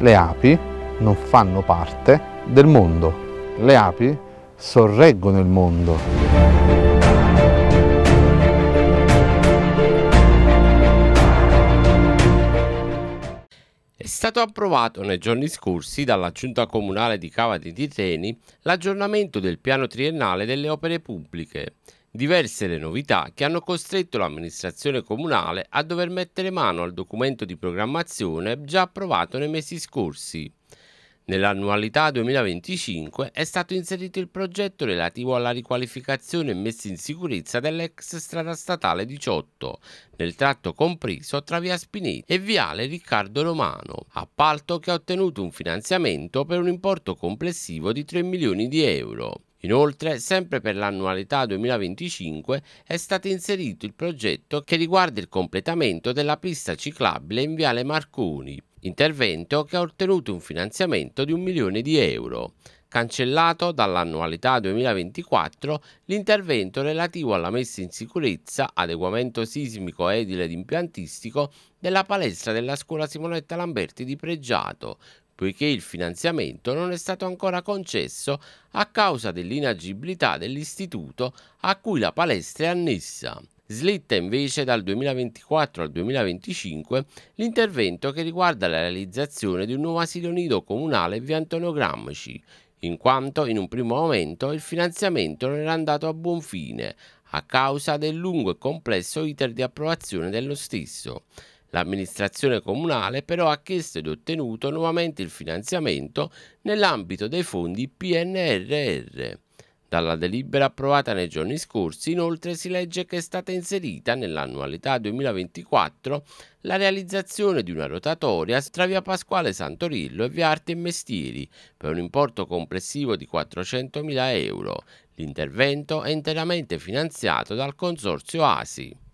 Le api non fanno parte del mondo. Le api sorreggono il mondo. È stato approvato nei giorni scorsi dalla Giunta Comunale di Cava di Tirreni l'aggiornamento del piano triennale delle opere pubbliche. Diverse le novità che hanno costretto l'amministrazione comunale a dover mettere mano al documento di programmazione già approvato nei mesi scorsi. Nell'annualità 2025 è stato inserito il progetto relativo alla riqualificazione e messa in sicurezza dell'ex strada statale 18, nel tratto compreso tra via Spinetti e viale Riccardo Romano, appalto che ha ottenuto un finanziamento per un importo complessivo di 3 milioni di euro. Inoltre, sempre per l'annualità 2025, è stato inserito il progetto che riguarda il completamento della pista ciclabile in Viale Marconi, intervento che ha ottenuto un finanziamento di un milione di euro. Cancellato dall'annualità 2024 l'intervento relativo alla messa in sicurezza, adeguamento sismico edile ed impiantistico della palestra della scuola Simonetta Lamberti di Pregiato, poiché il finanziamento non è stato ancora concesso a causa dell'inagibilità dell'istituto a cui la palestra è annessa. Slitta invece dal 2024 al 2025 l'intervento che riguarda la realizzazione di un nuovo asilo nido comunale via Antonio Gramsci, in quanto in un primo momento il finanziamento non era andato a buon fine a causa del lungo e complesso iter di approvazione dello stesso. L'amministrazione comunale però ha chiesto ed ottenuto nuovamente il finanziamento nell'ambito dei fondi PNRR. Dalla delibera approvata nei giorni scorsi, inoltre, si legge che è stata inserita nell'annualità 2024 la realizzazione di una rotatoria tra via Pasquale Santorillo e via Arte e Mestieri per un importo complessivo di 400.000 euro. L'intervento è interamente finanziato dal consorzio ASI.